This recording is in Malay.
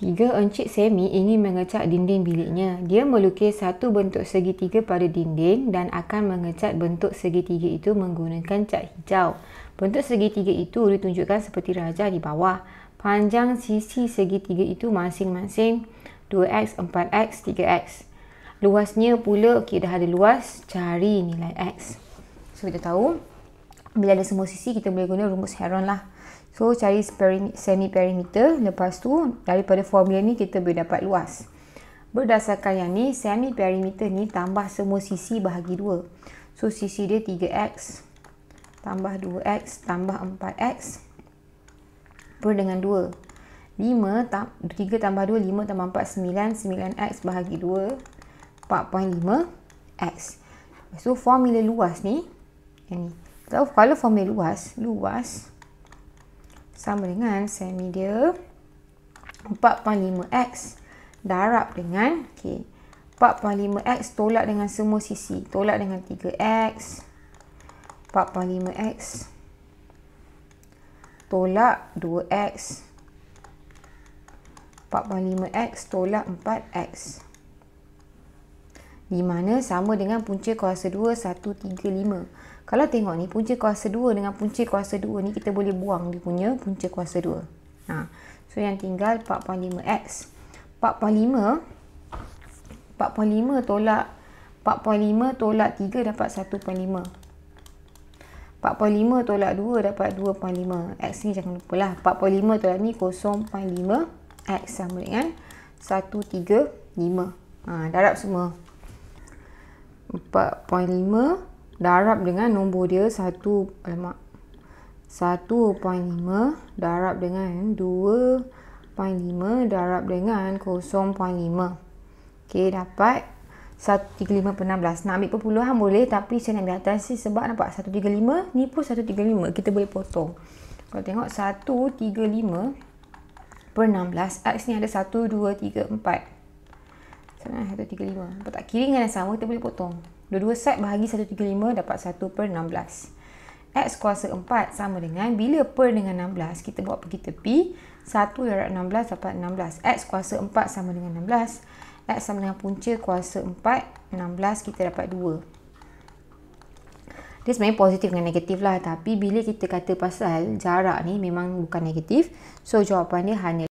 Tiga encik Semi ingin mengecat dinding biliknya. Dia melukis satu bentuk segitiga pada dinding dan akan mengecat bentuk segitiga itu menggunakan cat hijau. Bentuk segitiga itu ditunjukkan seperti raja di bawah. Panjang sisi segitiga itu masing-masing 2x, 4x, 3x. Luasnya pula, okay, dah ada luas, cari nilai x. So, kita tahu bila ada semua sisi kita boleh guna rumus Heron lah. So cari semi perimeter lepas tu daripada formula ni kita boleh dapat luas. Berdasarkan yang ni semi perimeter ni tambah semua sisi bahagi 2. So sisi dia 3x tambah 2x tambah 4x per dengan 2. 5, 3 tambah 2, 5 tambah 4, 9, 9x bahagi 2, 4.5x. So, formula luas ni, ni, So, kalau formula luas, luas sama dengan semi dia 4.5x darab dengan okey. 4.5x tolak dengan semua sisi. Tolak dengan 3x 4.5x tolak 2x 4.5x tolak 4x di mana sama dengan punca kuasa 2 135. Kalau tengok ni punca kuasa 2 dengan punca kuasa 2 ni kita boleh buang dia punya punca kuasa 2. Ha. So yang tinggal 4.5x. 4.5 4.5 tolak 4.5 tolak 3 dapat 1.5. 4.5 tolak 2 dapat 2.5. X ni jangan lupa lupalah. 4.5 tolak ni 0.5 x sama dengan 1.3 5. Ha, darab semua. 4.5 darab dengan nombor dia 1 alamak 1.5 darab dengan 2.5 darab dengan 0.5 ok dapat 1.3516 nak ambil perpuluhan boleh tapi saya nak ambil atas ni sebab nampak 1.35 ni pun 1.35 kita boleh potong kalau tengok 1.35 per 16 x ni ada 1, 2, 3, 4 Sana 135. Apa tak kiri dengan yang sama kita boleh potong. Dua-dua set bahagi satu tiga lima dapat satu per enam belas. X kuasa empat sama dengan bila per dengan enam belas. kita buat pergi tepi. satu 1 enam belas dapat enam belas. X kuasa empat sama dengan enam belas. X sama dengan punca kuasa empat enam belas kita dapat dua. Dia sebenarnya positif dengan negatif lah. Tapi bila kita kata pasal jarak ni memang bukan negatif. So jawapan dia hanya.